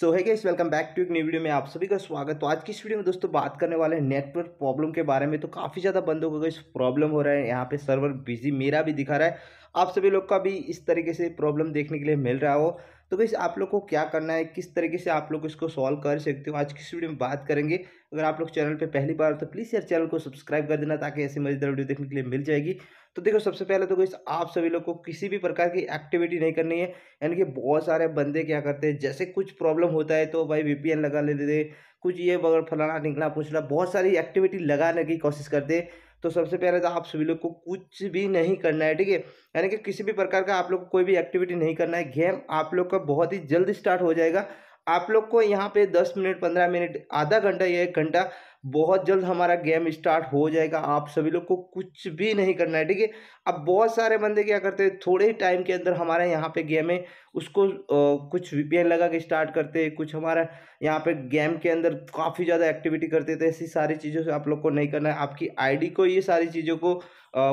सो है guys welcome back to एक new video में आप सभी का स्वागत तो आज की इस वीडियो में दोस्तों बात करने वाले हैं नेटवर्क प्रॉब्लम के बारे में तो काफ़ी ज़्यादा बंदों को इस प्रॉब्लम हो रहा है यहाँ पे सर्वर बिजी मेरा भी दिखा रहा है आप सभी लोग का भी इस तरीके से प्रॉब्लम देखने के लिए मिल रहा हो तो गई आप लोग को क्या करना है किस तरीके से आप लोग इसको सॉल्व कर सकते हो आज किस वीडियो में बात करेंगे अगर आप लोग चैनल पे पहली बार तो प्लीज़ यार चैनल को सब्सक्राइब कर देना ताकि ऐसी मजेदार वीडियो देखने के लिए मिल जाएगी तो देखो सबसे पहले तो गई आप सभी लोग को किसी भी प्रकार की एक्टिविटी नहीं करनी है यानी कि बहुत सारे बंदे क्या करते हैं जैसे कुछ प्रॉब्लम होता है तो भाई वी लगा लेते कुछ ये वगैरह फलाना निकला पूछना बहुत सारी एक्टिविटी लगाने की कोशिश करते हैं तो सबसे पहले तो आप सभी लोग को कुछ भी नहीं करना है ठीक है यानी कि किसी भी प्रकार का आप लोग को कोई भी एक्टिविटी नहीं करना है गेम आप लोग का बहुत ही जल्द स्टार्ट हो जाएगा आप लोग को यहाँ पे दस मिनट पंद्रह मिनट आधा घंटा या एक घंटा बहुत जल्द हमारा गेम स्टार्ट हो जाएगा आप सभी लोग को कुछ भी नहीं करना है ठीक है अब बहुत सारे बंदे क्या करते हैं थोड़े ही टाइम के अंदर हमारे यहाँ पे गेम है उसको आ, कुछ वी लगा के स्टार्ट करते हैं कुछ हमारा यहाँ पे गेम के अंदर काफ़ी ज़्यादा एक्टिविटी करते थे ऐसी सारी चीज़ों से आप लोग को नहीं करना है आपकी आई को ये सारी चीज़ों को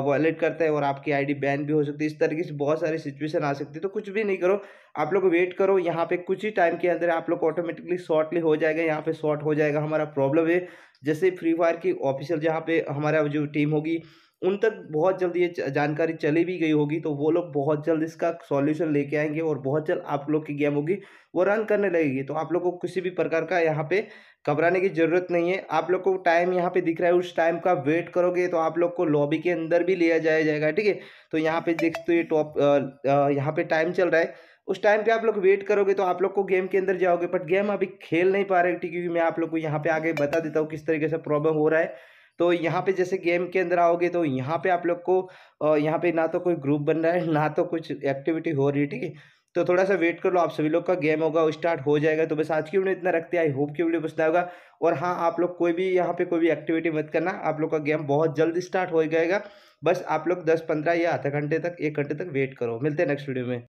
वॉलेट करता है और आपकी आई बैन भी हो सकती है इस तरीके से बहुत सारी सिचुएसन आ सकती है तो कुछ भी नहीं करो आप लोग वेट करो यहाँ पे कुछ ही टाइम के अंदर आप लोग ऑटोमेटिकली शॉर्टली हो जाएगा यहाँ पे शॉर्ट हो जाएगा हमारा प्रॉब्लम है जैसे फ्री फायर की ऑफिशियल जहाँ पे हमारा जो टीम होगी उन तक बहुत जल्द ये जानकारी चली भी गई होगी तो वो लोग बहुत जल्द इसका सॉल्यूशन लेके आएंगे और बहुत जल्द आप लोग की गेम होगी वो रन करने लगेगी तो आप लोग को किसी भी प्रकार का यहाँ पे घबराने की ज़रूरत नहीं है आप लोग को टाइम यहाँ पे दिख रहा है उस टाइम का वेट करोगे तो आप लोग को लॉबी के अंदर भी लिया जाया जाएगा ठीक है तो यहाँ पे देखते तो ये टॉप यहाँ पे टाइम चल रहा है उस टाइम पे आप लोग वेट करोगे तो आप लोग को गेम के अंदर जाओगे बट गेम अभी खेल नहीं पा रहे क्योंकि मैं आप लोग को यहाँ पे आगे बता देता हूँ किस तरीके से प्रॉब्लम हो रहा है तो यहाँ पे जैसे गेम के अंदर आओगे तो यहाँ पे आप लोग को यहाँ पे ना तो कोई ग्रुप बन रहा है ना तो कुछ एक्टिविटी हो रही है ठीक है तो थोड़ा सा वेट कर लो आप सभी लोग का गेम होगा स्टार्ट हो जाएगा तो बस आज की वीडियो इतना रखते आई होप की वीडियो पसंद होगा और हाँ आप लोग कोई भी यहाँ पे कोई भी एक्टिविटी मत करना आप लोग का गेम बहुत जल्द स्टार्ट हो जाएगा बस आप लोग दस पंद्रह या आधा घंटे तक एक घंटे तक वेट करो मिलते हैं नेक्स्ट वीडियो में